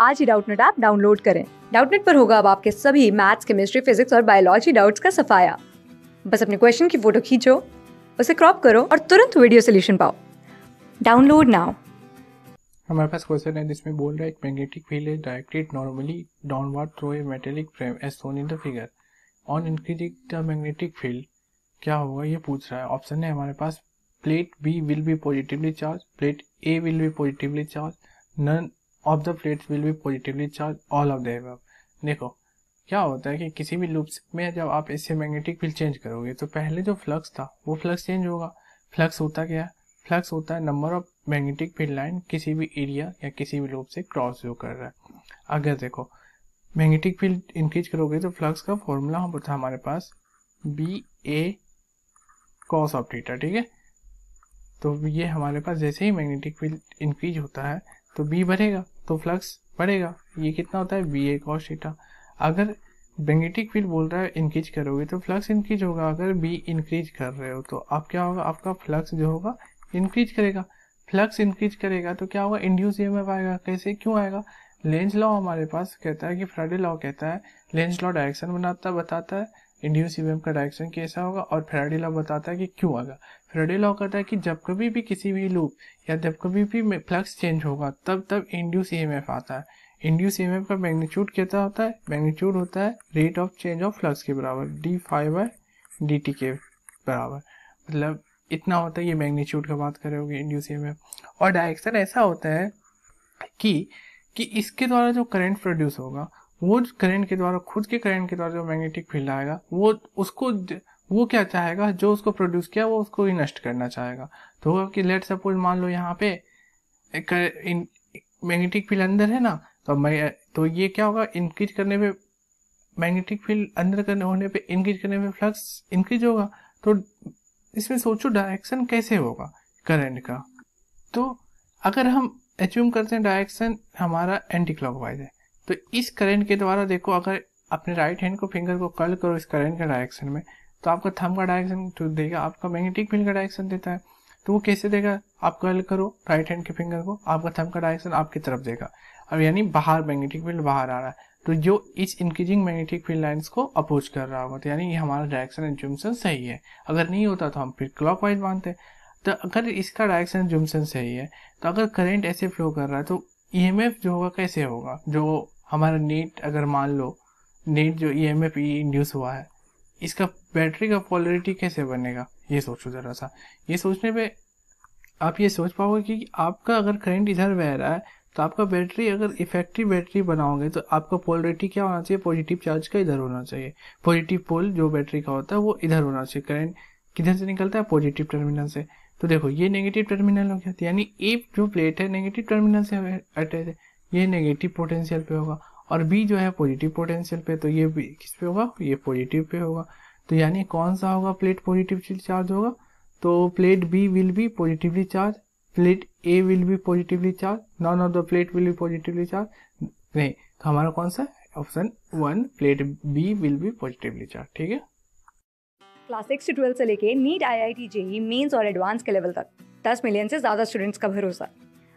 आज ही Doubtnut app download करें डाउटनेट पर होगा अब आपके सभी मैथ्स केमिस्ट्री फिजिक्स और बायोलॉजी डाउट्स का सफाया बस अपने क्वेश्चन की फोटो खींचो उसे क्रॉप करो और तुरंत वीडियो सोल्यूशन पाओ डाउनलोड नाउ हमारे पास क्वेश्चन है जिसमें बोल रहा है एक मैग्नेटिक फील्ड है directed normally downward through a metallic frame as shown in the figure on increasing the magnetic field क्या होगा ये पूछ रहा है ऑप्शन है हमारे पास plate B will be positively charge plate A will be positively charge none of the plates will be positively charge all of the देखो क्या होता है कि किसी भी लूप में जब आप इससे मैग्नेटिक फील्ड चेंज करोगे तो पहले जो फ्लक्स था वो फ्लक्स चेंज होगा फ्लक्स होता क्या है फ्लक्स होता है number of magnetic field line किसी भी एरिया या किसी भी लूप से क्रॉस जो कर रहा है अगर देखो मैग्नेटिक फील्ड इंक्रीज करोगे तो फ्लक्स का फॉर्मूला होता है हमारे पास B A cos of theta ठीक है तो ये हमारे पास जैसे ही मैग्नेटिक फील्ड इंक्रीज होता है तो बी बढ़ेगा तो फ्लक्स बढ़ेगा ये कितना होता है बी ए कॉस थीटा अगर मैग्नेटिक फील्ड बोल रहा है इंक्रीज करोगे तो फ्लक्स इंक्रीज होगा अगर बी इंक्रीज कर रहे हो तो आप क्या होगा आपका फ्लक्स जो होगा इंक्रीज करेगा फ्लक्स इंक्रीज करेगा तो क्या होगा इंड्यूस ई आएगा कैसे क्यों आएगा लेंज लॉ हमारे पास कहता है कि फ्राइडे लॉ कहता है लेंज लॉ डायरेक्शन बनाता बताता है इंड्यूस ईवीएम का डायरेक्शन कैसा होगा और फेराडे लॉ बताता है कि क्यों आएगा फेराडे लॉ कहता है कि जब कभी भी किसी भी लूप या जब कभी भी फ्लक्स चेंज होगा तब तब इंड्यूस ईएमएफ आता है इंड्यूस ईएमएफ का मैग्नीट्यूड कैसा होता है मैग्नीट्यूड होता है rate of change of flux के बराबर D phi by D T के बराबर मतलब इतना होता है ये मैग्नीट्यूड का बात होगी इंड्यूस ईएमएफ और डायरेक्शन ऐसा होता है कि कि इसके द्वारा जो करंट प्रोड्यूस होगा वो करंट के द्वारा खुद के करंट के द्वारा जो मैग्नेटिक फील्ड आएगा वो उसको वो क्या चाहेगा जो उसको प्रोड्यूस किया वो उसको ही नष्ट करना चाहेगा तो होगा कि लेट सपोज मान लो यहाँ पे मैग्नेटिक फील्ड अंदर है ना तो मैं तो ये क्या होगा इंक्रीज करने पे मैग्नेटिक फील्ड अंदर करने होने पे इंक्रीज करने पे फ्लक्स इंक्रीज होगा तो इसमें सोचो डायरेक्शन कैसे होगा करंट का तो अगर हम एज्यूम करते हैं डायरेक्शन हमारा एंटी क्लॉकवाइज है तो इस करंट के द्वारा देखो अगर अपने राइट हैंड को फिंगर को कल करो इस करंट के डायरेक्शन में तो आपका थम का डायरेक्शन तो देगा आपका मैग्नेटिक फील्ड का डायरेक्शन देता है तो वो कैसे देगा आप कल करो राइट हैंड के फिंगर को आपका थम का डायरेक्शन आपकी तरफ देगा अब यानी बाहर मैग्नेटिक फील्ड बाहर आ रहा है तो जो इस इंक्रीजिंग मैग्नेटिक फील्ड लाइन को अपोज कर रहा होगा तो यानी ये हमारा डायरेक्शन जुम्सन सही है अगर नहीं होता तो हम फिर क्लॉक वाइज मानते तो अगर इसका डायरेक्शन जुम्सन सही है तो अगर करेंट ऐसे फ्लो कर रहा है तो ई e जो होगा कैसे होगा जो हमारा नेट अगर मान लो नेट जो ई एम एफ इंड्यूस हुआ है इसका बैटरी का पॉलरिटी कैसे बनेगा ये सोचो ज़रा सा ये सोचने पे आप ये सोच पाओगे कि आपका अगर करंट इधर बह रहा है तो आपका बैटरी अगर इफेक्टिव बैटरी बनाओगे तो आपका पॉलिटी क्या होना चाहिए पॉजिटिव चार्ज का इधर होना चाहिए पॉजिटिव पोल जो बैटरी का होता है वो इधर होना चाहिए करंट किधर से निकलता है पॉजिटिव टर्मिनल से तो देखो ये नेगेटिव टर्मिनल हो गया यानी एक जो प्लेट है नेगेटिव टर्मिनल से अटैच है ये नेगेटिव पोटेंशियल पे होगा और बी जो है पॉजिटिव पोटेंशियल पे तो ये भी किस पे होगा ये पॉजिटिव पे होगा तो यानी कौन सा होगा प्लेट पॉजिटिव चार्ज होगा तो plate B will be positively charge plate A will be positively charge none of the plate will be positively charge नहीं तो हमारा कौन सा option one plate B will be positively charge ठीक है class six से ट्वेल्थ से लेके NEET I I T JEE Mains और एडवांस के लेवल तक दस मिलियन से ज्यादा स्टूडेंट्स का भरोसा